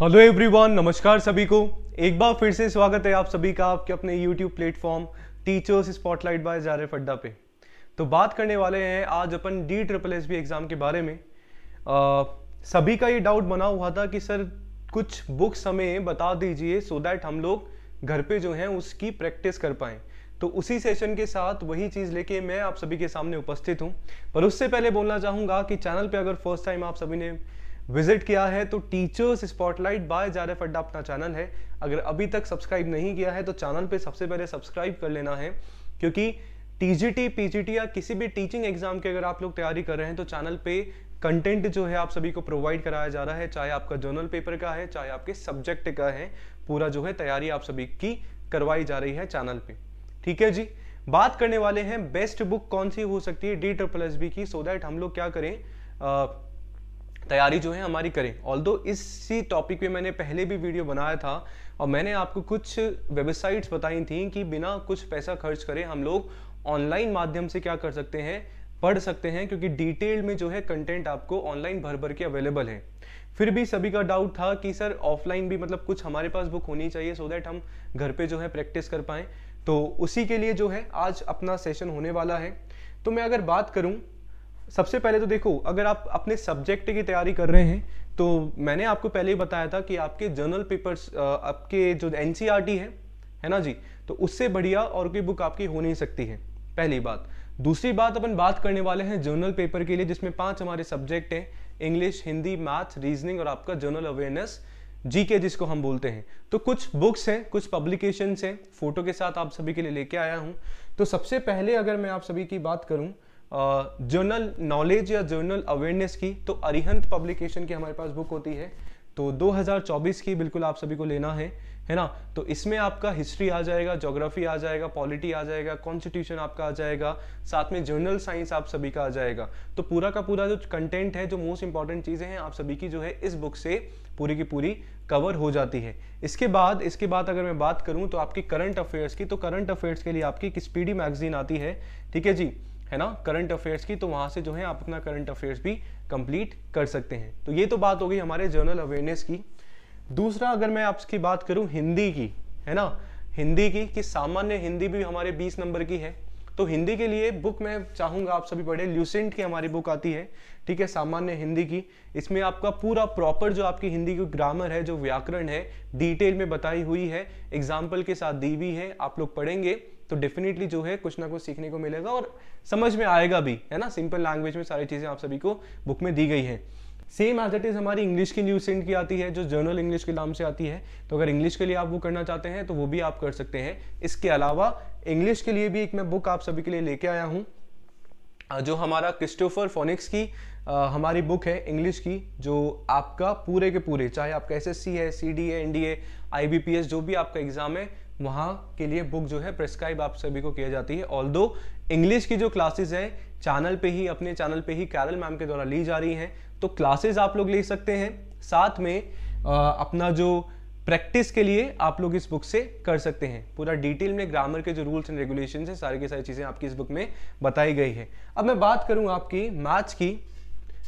hello everyone नमस्कार सभी को एक बार फिर से स्वागत है आप सभी का आपके अपने YouTube platform teachers spotlight by जारे फड्डा पे तो बात करने वाले हैं आज अपन D triple S B exam के बारे में आ, सभी का ये डाउट बना हुआ था कि सर कुछ बुक्स हमें बता दीजिए सो दैट हम लोग घर पे जो हैं उसकी प्रैक्टिस कर पाएँ तो उसी सेशन के साथ वही चीज़ लेके मैं आप सभी के सामने उपस्थित हूँ पर उससे पहले बोलना चाहूँगा कि चैनल पर अगर फर्स्ट टाइम आप सभी ने विजिट किया है तो टीचर्स स्पॉटलाइट बाय जारफ अड्डा अपना चैनल है अगर अभी तक सब्सक्राइब नहीं किया है तो चैनल पे सबसे पहले सब्सक्राइब कर लेना है क्योंकि टीजीटी पीजीटी या किसी भी टीचिंग एग्जाम की अगर आप लोग तैयारी कर रहे हैं तो चैनल पे कंटेंट जो है आप सभी को प्रोवाइड कराया जा रहा है चाहे आपका जर्नल पेपर का है चाहे आपके सब्जेक्ट का है पूरा जो है तैयारी आप सभी की करवाई जा रही है चैनल पे ठीक है जी बात करने वाले हैं बेस्ट बुक कौन सी हो सकती है डी ट्रिपल एस बी की सो so दैट हम लोग क्या करें आ, तैयारी जो है हमारी करें ऑल इसी टॉपिक पे मैंने पहले भी वीडियो बनाया था और मैंने आपको कुछ वेबसाइट्स बताई थी कि बिना कुछ पैसा खर्च करे हम लोग ऑनलाइन माध्यम से क्या कर सकते हैं पढ़ सकते हैं क्योंकि डिटेल में जो है कंटेंट आपको ऑनलाइन भर भर के अवेलेबल है फिर भी सभी का डाउट था कि सर ऑफलाइन भी मतलब कुछ हमारे पास बुक होनी चाहिए सो देट दैट हम घर पे जो है प्रैक्टिस कर पाए तो उसी के लिए जो है आज अपना सेशन होने वाला है तो मैं अगर बात करूं सबसे पहले तो देखो अगर आप अपने सब्जेक्ट की तैयारी कर रहे हैं तो मैंने आपको पहले ही बताया था कि आपके जर्नल पेपर्स आपके जो एन e है है ना जी तो उससे बढ़िया और कोई बुक आपकी हो नहीं सकती है पहली बात दूसरी बात अपन बात करने वाले हैं जर्नल पेपर के लिए जिसमें पांच हमारे सब्जेक्ट हैं इंग्लिश हिंदी मैथ रीजनिंग और आपका जर्नल अवेयरनेस जीके जिसको हम बोलते हैं तो कुछ बुक्स हैं कुछ पब्लिकेशंस हैं फोटो के साथ आप सभी के लिए लेके आया हूं तो सबसे पहले अगर मैं आप सभी की बात करूं जर्नल नॉलेज या जर्नल अवेयरनेस की तो अरिहंत पब्लिकेशन की हमारे पास बुक होती है तो 2024 की बिल्कुल आप सभी को लेना है है ना तो इसमें आपका हिस्ट्री आ जाएगा जोग्राफी आ जाएगा पॉलिटी आ जाएगा कॉन्स्टिट्यूशन आपका आ जाएगा साथ में जर्नल साइंस आप सभी का आ जाएगा तो पूरा का पूरा जो कंटेंट है जो मोस्ट इंपॉर्टेंट चीज़ें हैं आप सभी की जो है इस बुक से पूरी की पूरी कवर हो जाती है इसके बाद इसके बाद अगर मैं बात करूँ तो आपकी करंट अफेयर्स की तो करंट अफेयर्स के लिए आपकी एक स्पीडी मैगजीन आती है ठीक है जी है ना करंट अफेयर्स की तो वहां से जो है आप अपना करंट अफेयर्स भी कंप्लीट कर सकते हैं तो ये तो बात हो गई हमारे जर्नल अवेयरनेस की दूसरा अगर मैं आपकी बात करूँ हिंदी की है ना हिंदी की कि सामान्य हिंदी भी हमारे 20 नंबर की है तो हिंदी के लिए बुक मैं चाहूंगा आप सभी पढ़े ल्यूसेंट की हमारी बुक आती है ठीक है सामान्य हिंदी की इसमें आपका पूरा प्रॉपर जो आपकी हिंदी की ग्रामर है जो व्याकरण है डिटेल में बताई हुई है एग्जाम्पल के साथ दी हुई है आप लोग पढ़ेंगे तो डेफिनेटली जो है कुछ ना कुछ सीखने को मिलेगा और समझ में आएगा भी है ना सिंपल लैंग्वेज में सारी चीज़ें आप सभी को बुक में दी गई हैं सेम एज इट इज़ हमारी इंग्लिश की न्यूज सेंड की आती है जो जर्नल इंग्लिश के नाम से आती है तो अगर इंग्लिश के लिए आप वो करना चाहते हैं तो वो भी आप कर सकते हैं इसके अलावा इंग्लिश के लिए भी एक मैं बुक आप सभी के लिए लेके आया हूँ जो हमारा क्रिस्टोफर फोनिक्स की आ, हमारी बुक है इंग्लिश की जो आपका पूरे के पूरे चाहे आपका एस है डी है एनडीए डी जो भी आपका एग्जाम है वहाँ के लिए बुक जो है प्रेस्क्राइब आप सभी को किया जाती है ऑल दो इंग्लिश की जो क्लासेज है चैनल पे ही अपने चैनल पे ही कैरल मैम के द्वारा ली जा रही हैं तो क्लासेज आप लोग ले सकते हैं साथ में आ, अपना जो प्रैक्टिस के लिए आप लोग इस बुक से कर सकते हैं पूरा डिटेल में ग्रामर के जो रूल्स एंड रेगुलेशन है सारी की सारी चीज़ें आपकी इस बुक में बताई गई है अब मैं बात करूँ आपकी मैथ्स की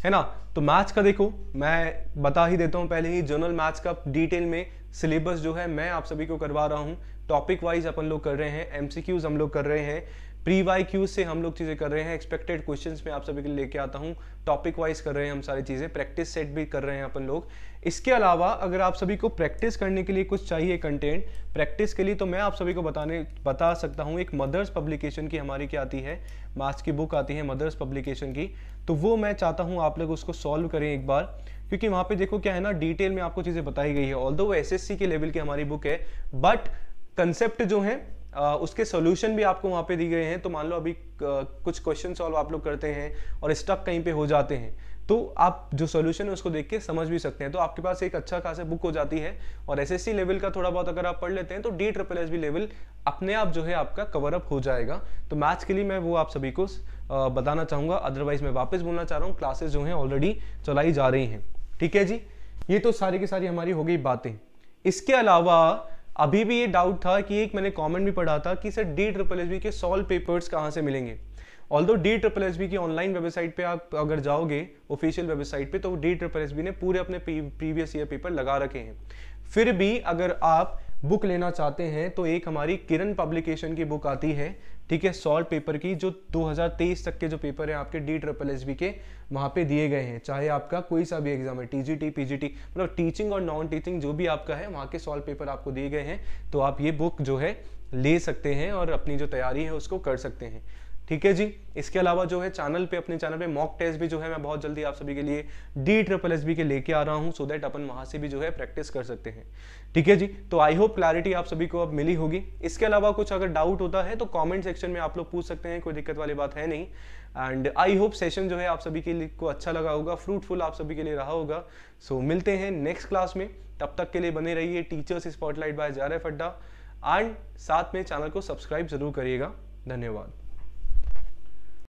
है ना तो मैथ्स का देखो मैं बता ही देता हूँ पहले ही जर्नल मैथ्स का डिटेल में सिलेबस जो है मैं आप सभी को करवा रहा हूँ टॉपिक वाइज अपन लोग कर रहे हैं एमसीक्यूज हम लोग कर रहे हैं प्री वाई क्यूज से हम लोग चीज़ें कर रहे हैं एक्सपेक्टेड क्वेश्चन में आप सभी के लिए लेके आता हूँ टॉपिक वाइज कर रहे हैं हम सारी चीज़ें प्रैक्टिस सेट भी कर रहे हैं अपन लोग इसके अलावा अगर आप सभी को प्रैक्टिस करने के लिए कुछ चाहिए कंटेंट प्रैक्टिस के लिए तो मैं आप सभी को बताने बता सकता हूँ एक मदर्स पब्लिकेशन की हमारी क्या आती है मार्च की बुक आती है मदर्स पब्लिकेशन की तो वो मैं चाहता हूँ आप लोग उसको सॉल्व करें एक बार क्योंकि वहाँ पे देखो क्या है ना डिटेल में आपको चीज़ें बताई गई है ऑल दो वो एस के लेवल की हमारी बुक है बट कंसेप्ट जो हैं उसके सॉल्यूशन भी आपको वहाँ पे दिए गए हैं तो मान लो अभी कुछ क्वेश्चन सॉल्व आप लोग करते हैं और स्टक कहीं पे हो जाते हैं तो आप जो सोल्यूशन है उसको देख के समझ भी सकते हैं तो आपके पास एक अच्छा खासा बुक हो जाती है और एसएससी लेवल का थोड़ा बहुत अगर आप पढ़ लेते हैं तो डी ट्रिपल एस लेवल अपने आप जो है आपका कवर अप हो जाएगा तो मैथ्स के लिए मैं वो आप सभी को बताना चाहूँगा अदरवाइज मैं वापस बोलना चाह रहा हूँ क्लासेज जो हैं ऑलरेडी चलाई जा रही हैं ठीक है जी ये तो सारी की सारी हमारी हो गई बातें इसके अलावा अभी भी ये डाउट था कि एक मैंने कमेंट भी पढ़ा था कि sir D triple S B के सॉल्व पेपर्स कहाँ से मिलेंगे although D triple S B की ऑनलाइन वेबसाइट पे आप अगर जाओगे ऑफिशियल वेबसाइट पे तो डी ट्रिपल एस बी ने पूरे अपने प्रीवियस ईयर पेपर लगा रखे हैं फिर भी अगर आप बुक लेना चाहते हैं तो एक हमारी किरण पब्लिकेशन की बुक आती है ठीक है सॉल्व पेपर की जो 2023 तक के जो पेपर हैं आपके डी ट्रिपल एस बी के वहाँ पे दिए गए हैं चाहे आपका कोई सा भी एग्जाम है टीजीटी पीजीटी मतलब टीचिंग और नॉन टीचिंग जो भी आपका है वहाँ के सॉल्व पेपर आपको दिए गए हैं तो आप ये बुक जो है ले सकते हैं और अपनी जो तैयारी है उसको कर सकते हैं ठीक है जी इसके अलावा जो है चैनल पे अपने चैनल पे मॉक टेस्ट भी जो है मैं बहुत जल्दी आप सभी के लिए डी ट्रिपल एस बी के लेके आ रहा हूँ सो दैट अपन वहां से भी जो है प्रैक्टिस कर सकते हैं ठीक है जी तो आई होप क्लैरिटी आप सभी को अब मिली होगी इसके अलावा कुछ अगर डाउट होता है तो कॉमेंट सेक्शन में आप लोग पूछ सकते हैं कोई दिक्कत वाली बात है नहीं एंड आई होप सेशन जो है आप सभी के लिए को अच्छा लगा होगा फ्रूटफुल आप सभी के लिए रहा होगा सो so, मिलते हैं नेक्स्ट क्लास में तब तक के लिए बने रहिए टीचर्स स्पॉटलाइट बाय जारे फड्डा एंड साथ में चैनल को सब्सक्राइब जरूर करिएगा धन्यवाद